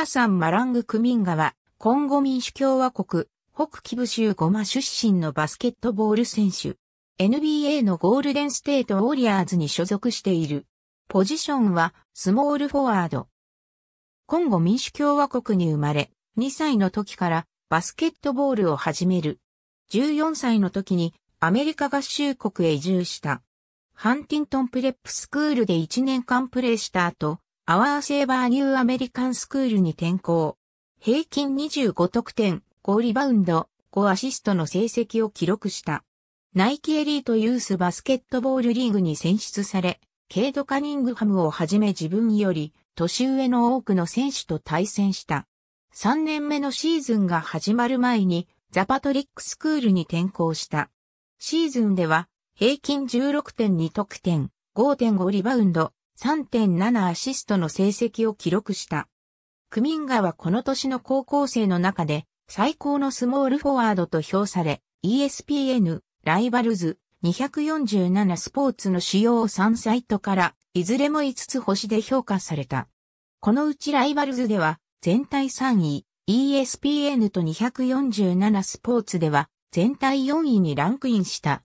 皆サン・マラング・クミンガは、コンゴ民主共和国、北キブ州ゴマ出身のバスケットボール選手。NBA のゴールデンステートウォリアーズに所属している。ポジションは、スモールフォワード。コンゴ民主共和国に生まれ、2歳の時からバスケットボールを始める。14歳の時にアメリカ合衆国へ移住した。ハンティントンプレップスクールで1年間プレーした後、アワーセーバーニューアメリカンスクールに転校。平均25得点、5リバウンド、5アシストの成績を記録した。ナイキエリートユースバスケットボールリーグに選出され、ケイド・カニングハムをはじめ自分より年上の多くの選手と対戦した。3年目のシーズンが始まる前にザパトリックスクールに転校した。シーズンでは平均16.2得点、5.5リバウンド、3.7アシストの成績を記録した。クミンガはこの年の高校生の中で最高のスモールフォワードと評され、ESPN、ライバルズ、247スポーツの主要3サイトから、いずれも5つ星で評価された。このうちライバルズでは、全体3位、ESPN と247スポーツでは、全体4位にランクインした。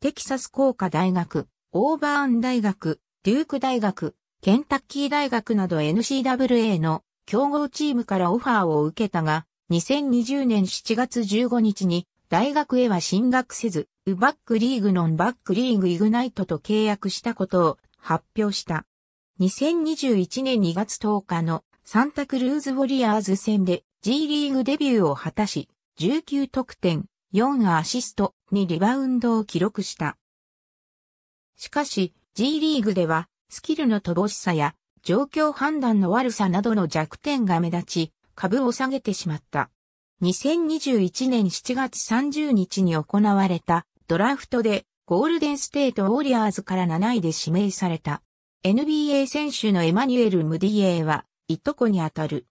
テキサス工科大学、オーバーン大学、デューク大学、ケンタッキー大学など n c w a の競合チームからオファーを受けたが、2020年7月15日に大学へは進学せず、ウバックリーグノンバックリーグイグナイトと契約したことを発表した。2021年2月10日のサンタクルーズウォリアーズ戦で G リーグデビューを果たし、19得点、4アシスト、にリバウンドを記録した。しかし、G リーグでは、スキルの乏しさや、状況判断の悪さなどの弱点が目立ち、株を下げてしまった。2021年7月30日に行われたドラフトでゴールデンステートウォリアーズから7位で指名された NBA 選手のエマニュエル・ムディエーは、いとこにあたる。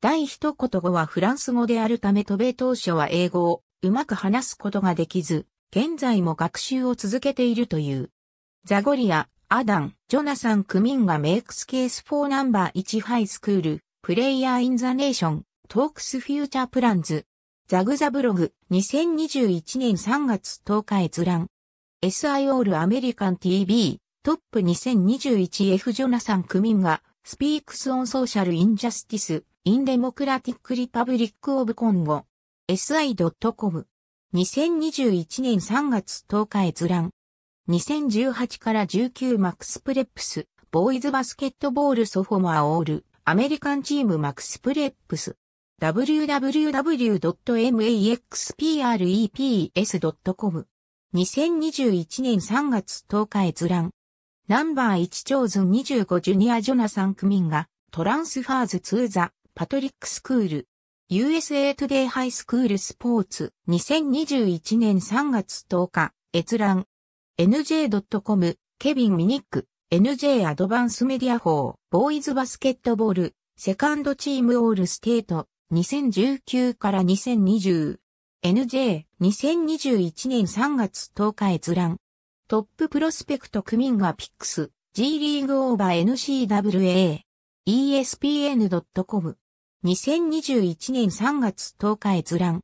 第一言語はフランス語であるため渡米当初は英語をうまく話すことができず、現在も学習を続けているという。ザゴリア、アダン、ジョナサン・クミンがメイクスケース4ナンバー1ハイスクール、プレイヤー・イン・ザ・ネーション、トークス・フューチャー・プランズ、ザグザブログ、2021年3月10日閲覧。SI オールアメリカン TV、トップ 2021F ジョナサン・クミンが、スピークス・オン・ソーシャル・インジャスティス、イン・デモクラティック・リパブリック・オブ・コンゴ、SI.com。2021年3月10日閲覧。2018から19マックスプレップス、ボーイズバスケットボールソフォマーオール、アメリカンチームマックスプレップス。www.maxpreps.com 2021年3月10日閲覧。ナンバー1チョーズン25ジュニアジョナサン・クミンがトランスファーズツーザ・パトリックスクール。USA トゥデイハイスクールスポーツ2021年3月10日閲覧。NJ.com、ケビン・ミニック、NJ アドバンスメディア法、ボーイズバスケットボール、セカンドチームオールステート、2019から2020。NJ、2021年3月10日閲覧。トッププロスペクトクミンガピックス、G リーグオーバー NCWA。ESPN.com。2021年3月10日閲覧。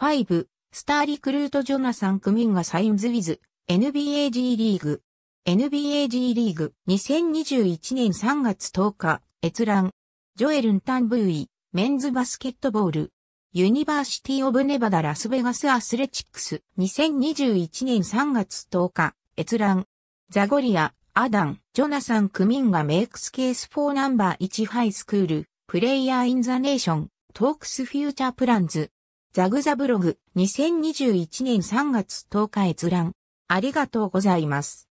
5、スターリクルートジョナサン・クミンガサインズ・ウィズ、NBA G リーグ。NBA G リーグ2021年3月10日、閲覧。ジョエルンタンブーイ、メンズバスケットボール。ユニバーシティオブネバダラスベガスアスレチックス2021年3月10日、閲覧。ザゴリア、アダン、ジョナサン・クミンがメイクスケース4ナンバー1ハイスクール、プレイヤー・イン・ザ・ネーション、トークス・フューチャー・プランズ。ザグザブログ2021年3月10日閲覧。ありがとうございます。